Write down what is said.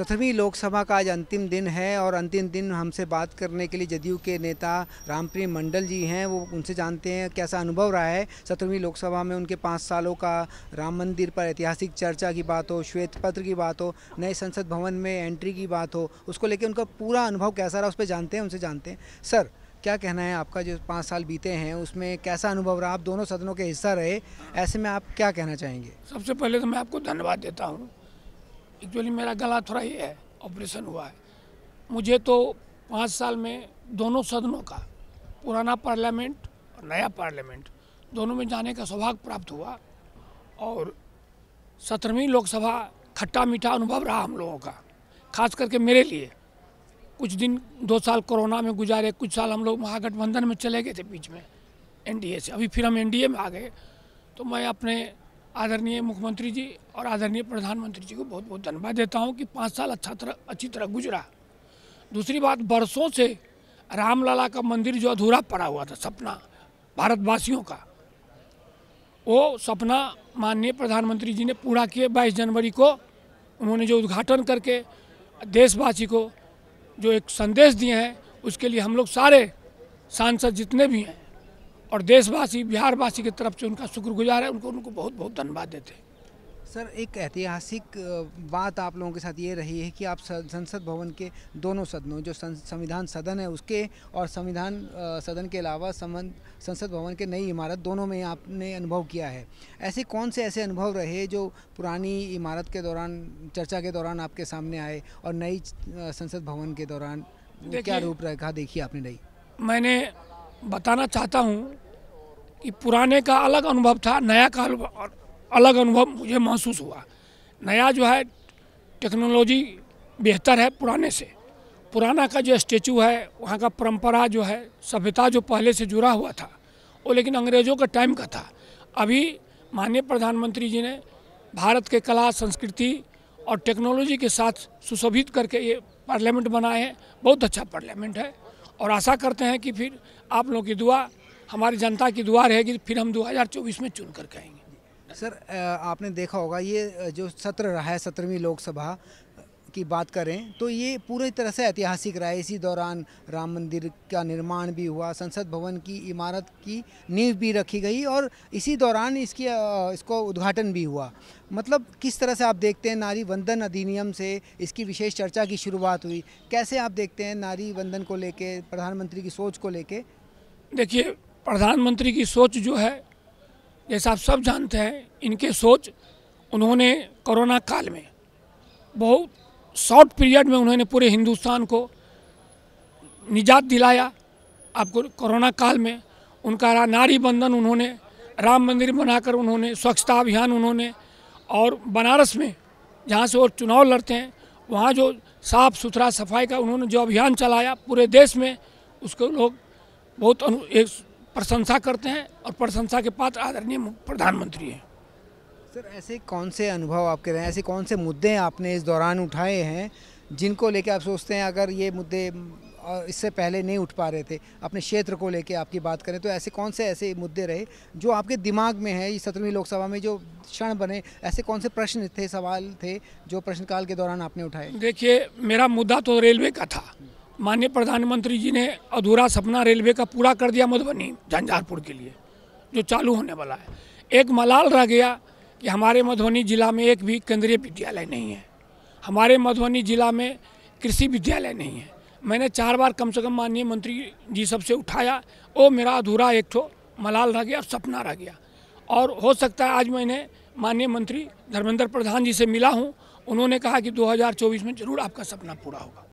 सत्रहवीं लोकसभा का आज अंतिम दिन है और अंतिम दिन हमसे बात करने के लिए जदयू के नेता रामप्रीम मंडल जी हैं वो उनसे जानते हैं कैसा अनुभव रहा है सत्रहवीं लोकसभा में उनके पाँच सालों का राम मंदिर पर ऐतिहासिक चर्चा की बात हो श्वेत पत्र की बात हो नए संसद भवन में एंट्री की बात हो उसको लेकर उनका पूरा अनुभव कैसा रहा उस पर जानते हैं उनसे जानते हैं सर क्या कहना है आपका जो पाँच साल बीते हैं उसमें कैसा अनुभव रहा आप दोनों सदनों के हिस्सा रहे ऐसे में आप क्या कहना चाहेंगे सबसे पहले तो मैं आपको धन्यवाद देता हूँ एक्चुअली मेरा गला थोड़ा ये है ऑपरेशन हुआ है मुझे तो पाँच साल में दोनों सदनों का पुराना पार्लियामेंट और नया पार्लियामेंट दोनों में जाने का सौभाग्य प्राप्त हुआ और सत्रहवीं लोकसभा खट्टा मीठा अनुभव रहा हम लोगों का खास करके मेरे लिए कुछ दिन दो साल कोरोना में गुजारे कुछ साल हम लोग महागठबंधन में चले गए थे बीच में एनडीए से अभी फिर हम एनडीए में आ गए तो मैं अपने आदरणीय मुख्यमंत्री जी और आदरणीय प्रधानमंत्री जी को बहुत बहुत धन्यवाद देता हूँ कि पाँच साल अच्छा तरह अच्छी तरह गुजरा दूसरी बात बरसों से रामलला का मंदिर जो अधूरा पड़ा हुआ था सपना भारतवासियों का वो सपना माननीय प्रधानमंत्री जी ने पूरा किए बाईस जनवरी को उन्होंने जो उद्घाटन करके देशवासी को जो एक संदेश दिए हैं उसके लिए हम लोग सारे सांसद जितने भी हैं और देशवासी बिहारवासी की तरफ से उनका शुक्रगुजार है उनको उनको बहुत बहुत धन्यवाद देते हैं सर एक ऐतिहासिक बात आप लोगों के साथ ये रही है कि आप संसद भवन के दोनों सदनों जो संविधान सदन है उसके और संविधान सदन के अलावा संबंध संसद भवन के नई इमारत दोनों में आपने अनुभव किया है ऐसे कौन से ऐसे अनुभव रहे जो पुरानी इमारत के दौरान चर्चा के दौरान आपके सामने आए और नई संसद भवन के दौरान क्या रूपरेखा देखी आपने नई मैंने बताना चाहता हूँ कि पुराने का अलग अनुभव था नया का अलग अनुभव मुझे महसूस हुआ नया जो है टेक्नोलॉजी बेहतर है पुराने से पुराना का जो स्टेचू है वहाँ का परंपरा जो है सभ्यता जो पहले से जुड़ा हुआ था वो लेकिन अंग्रेज़ों के टाइम का था अभी माननीय प्रधानमंत्री जी ने भारत के कला संस्कृति और टेक्नोलॉजी के साथ सुशोभित करके ये पार्लियामेंट बनाए हैं बहुत अच्छा पार्लियामेंट है और आशा करते हैं कि फिर आप लोगों की दुआ हमारी जनता की दुआ रहेगी फिर हम 2024 में चुन कर कहेंगे सर आपने देखा होगा ये जो सत्र रहा है सत्रहवीं लोकसभा की बात करें तो ये पूरी तरह से ऐतिहासिक रहा है इसी दौरान राम मंदिर का निर्माण भी हुआ संसद भवन की इमारत की नींव भी रखी गई और इसी दौरान इसकी इसको उद्घाटन भी हुआ मतलब किस तरह से आप देखते हैं नारी वंदन अधिनियम से इसकी विशेष चर्चा की शुरुआत हुई कैसे आप देखते हैं नारी वंदन को लेके प्रधानमंत्री की सोच को लेके देखिए प्रधानमंत्री की सोच जो है जैसा आप सब जानते हैं इनके सोच उन्होंने कोरोना काल में बहुत शॉर्ट पीरियड में उन्होंने पूरे हिंदुस्तान को निजात दिलाया आपको कोरोना काल में उनका नारी बंधन उन्होंने राम मंदिर बनाकर उन्होंने स्वच्छता अभियान उन्होंने और बनारस में जहाँ से वो चुनाव लड़ते हैं वहाँ जो साफ़ सुथरा सफाई का उन्होंने जो अभियान चलाया पूरे देश में उसको लोग बहुत प्रशंसा करते हैं और प्रशंसा के पात्र आदरणीय प्रधानमंत्री हैं सर ऐसे कौन से अनुभव आपके रहे ऐसे कौन से मुद्दे आपने इस दौरान उठाए हैं जिनको लेके आप सोचते हैं अगर ये मुद्दे इससे पहले नहीं उठ पा रहे थे अपने क्षेत्र को लेके आपकी बात करें तो ऐसे कौन से ऐसे मुद्दे रहे जो आपके दिमाग में है इस सत्रहवीं लोकसभा में जो क्षण बने ऐसे कौन से प्रश्न थे सवाल थे जो प्रश्नकाल के दौरान आपने उठाए देखिए मेरा मुद्दा तो रेलवे का था माननीय प्रधानमंत्री जी ने अधूरा सपना रेलवे का पूरा कर दिया मधुबनी झंझारपुर के लिए जो चालू होने वाला है एक मलाल रह गया कि हमारे मधुबनी ज़िला में एक भी केंद्रीय विद्यालय नहीं है हमारे मधुबनी ज़िला में कृषि विद्यालय नहीं है मैंने चार बार कम से कम माननीय मंत्री जी सबसे उठाया वो मेरा अधूरा एक ठो मलाल रह गया सपना रह गया और हो सकता है आज मैंने माननीय मंत्री धर्मेंद्र प्रधान जी से मिला हूँ उन्होंने कहा कि 2024 में जरूर आपका सपना पूरा होगा